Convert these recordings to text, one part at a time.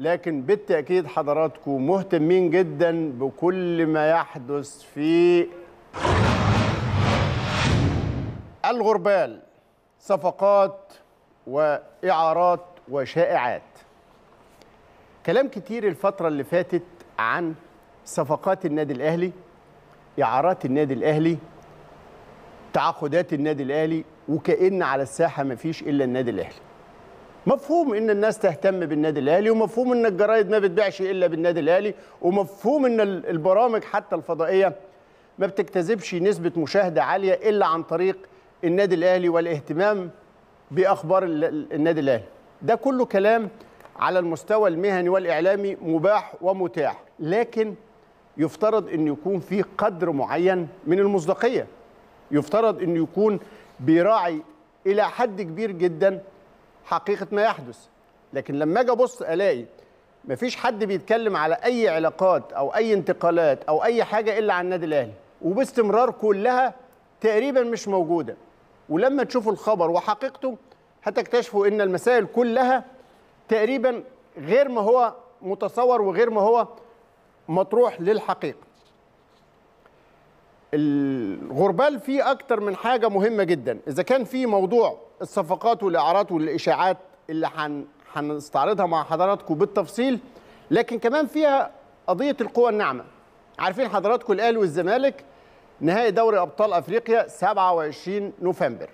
لكن بالتأكيد حضراتكم مهتمين جدا بكل ما يحدث في الغربال صفقات وإعارات وشائعات كلام كتير الفترة اللي فاتت عن صفقات النادي الأهلي إعارات النادي الأهلي تعاقدات النادي الأهلي وكأن على الساحة مفيش إلا النادي الأهلي مفهوم ان الناس تهتم بالنادي الاهلي ومفهوم ان الجرايد ما بتبيعش الا بالنادي الاهلي ومفهوم ان البرامج حتى الفضائيه ما بتجتذبش نسبه مشاهده عاليه الا عن طريق النادي الاهلي والاهتمام باخبار النادي الاهلي ده كله كلام على المستوى المهني والاعلامي مباح ومتاح لكن يفترض ان يكون في قدر معين من المصداقيه يفترض ان يكون بيراعي الى حد كبير جدا حقيقه ما يحدث لكن لما اجي ابص الاقي مفيش حد بيتكلم على اي علاقات او اي انتقالات او اي حاجه الا عن النادي الاهلي وباستمرار كلها تقريبا مش موجوده ولما تشوفوا الخبر وحقيقته هتكتشفوا ان المسائل كلها تقريبا غير ما هو متصور وغير ما هو مطروح للحقيقه الغربال فيه اكتر من حاجه مهمه جدا اذا كان في موضوع الصفقات والاعارات والاشاعات اللي هنستعرضها مع حضراتكم بالتفصيل لكن كمان فيها قضيه القوى الناعمه عارفين حضراتكم الاهلي والزمالك نهائي دوري ابطال افريقيا 27 نوفمبر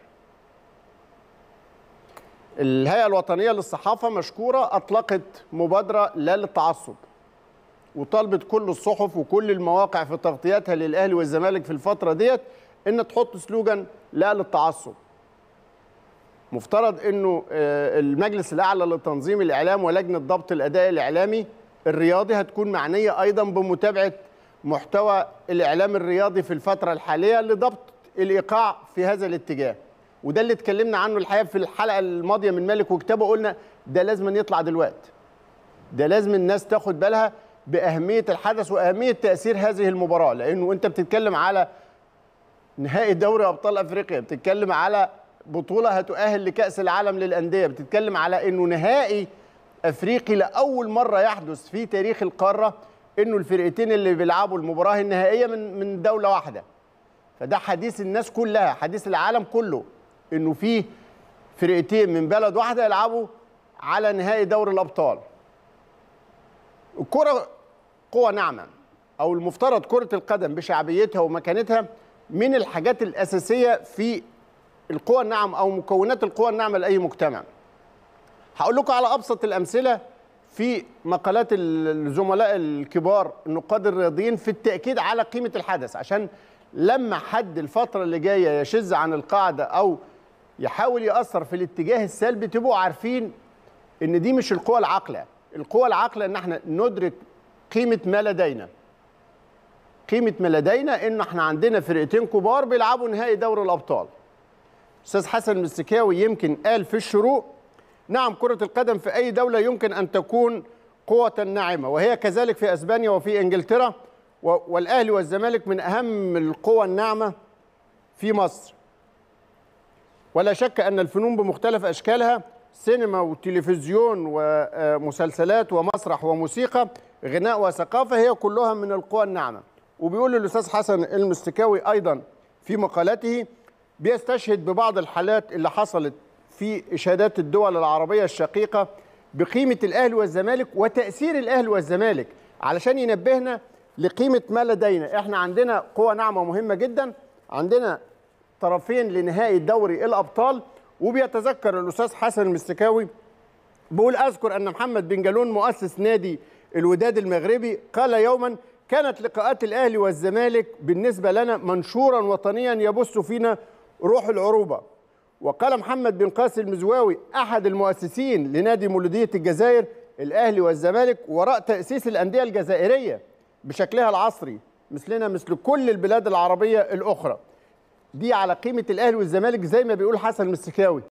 الهيئه الوطنيه للصحافه مشكوره اطلقت مبادره لا للتعصب وطالبت كل الصحف وكل المواقع في تغطياتها للاهلي والزمالك في الفتره ديت ان تحط سلوجان لا للتعصب مفترض انه آه، المجلس الاعلى لتنظيم الاعلام ولجنه ضبط الاداء الاعلامي الرياضي هتكون معنيه ايضا بمتابعه محتوى الاعلام الرياضي في الفتره الحاليه لضبط الايقاع في هذا الاتجاه وده اللي اتكلمنا عنه الحقيقه في الحلقه الماضيه من مالك وكتابه قلنا ده لازم يطلع دلوقتي ده لازم الناس تاخد بالها باهميه الحدث واهميه تاثير هذه المباراه لانه انت بتتكلم على نهائي دوري ابطال افريقيا بتتكلم على بطوله هتؤهل لكاس العالم للانديه بتتكلم على انه نهائي افريقي لاول مره يحدث في تاريخ القاره انه الفرقتين اللي بيلعبوا المباراه النهائيه من من دوله واحده فده حديث الناس كلها حديث العالم كله انه في فرقتين من بلد واحده يلعبوا على نهائي دوري الابطال الكره قوة ناعمه او المفترض كره القدم بشعبيتها ومكانتها من الحاجات الاساسيه في القوة الناعمة او مكونات القوة الناعمه لاي مجتمع. هقول لكم على ابسط الامثله في مقالات الزملاء الكبار النقاد الرياضيين في التاكيد على قيمه الحدث عشان لما حد الفتره اللي جايه يشذ عن القاعده او يحاول ياثر في الاتجاه السلبي تبقوا عارفين ان دي مش القوة العاقله القوة العاقله ان احنا ندرك قيمه ما لدينا قيمه ما لدينا ان احنا عندنا فرقتين كبار بيلعبوا نهائي دوري الابطال استاذ حسن مستكاوي يمكن قال في الشروق نعم كره القدم في اي دوله يمكن ان تكون قوه ناعمه وهي كذلك في اسبانيا وفي انجلترا والاهلي والزمالك من اهم القوى الناعمه في مصر ولا شك ان الفنون بمختلف اشكالها سينما وتلفزيون ومسلسلات ومسرح وموسيقى غناء وثقافة هي كلها من القوى الناعمة وبيقول الأستاذ حسن المستكاوي أيضا في مقالته بيستشهد ببعض الحالات اللي حصلت في إشادات الدول العربية الشقيقة بقيمة الأهل والزمالك وتأثير الأهل والزمالك علشان ينبهنا لقيمة ما لدينا احنا عندنا قوة ناعمة مهمة جدا عندنا طرفين لنهائي دوري الأبطال وبيتذكر الاستاذ حسن المستكاوي بيقول اذكر ان محمد بن جالون مؤسس نادي الوداد المغربي قال يوما كانت لقاءات الاهلي والزمالك بالنسبه لنا منشورا وطنيا يبث فينا روح العروبه وقال محمد بن قاسم المزواوي احد المؤسسين لنادي مولوديه الجزائر الاهلي والزمالك وراء تاسيس الانديه الجزائريه بشكلها العصري مثلنا مثل كل البلاد العربيه الاخرى دي على قيمه الاهلي والزمالك زي ما بيقول حسن المستكاوي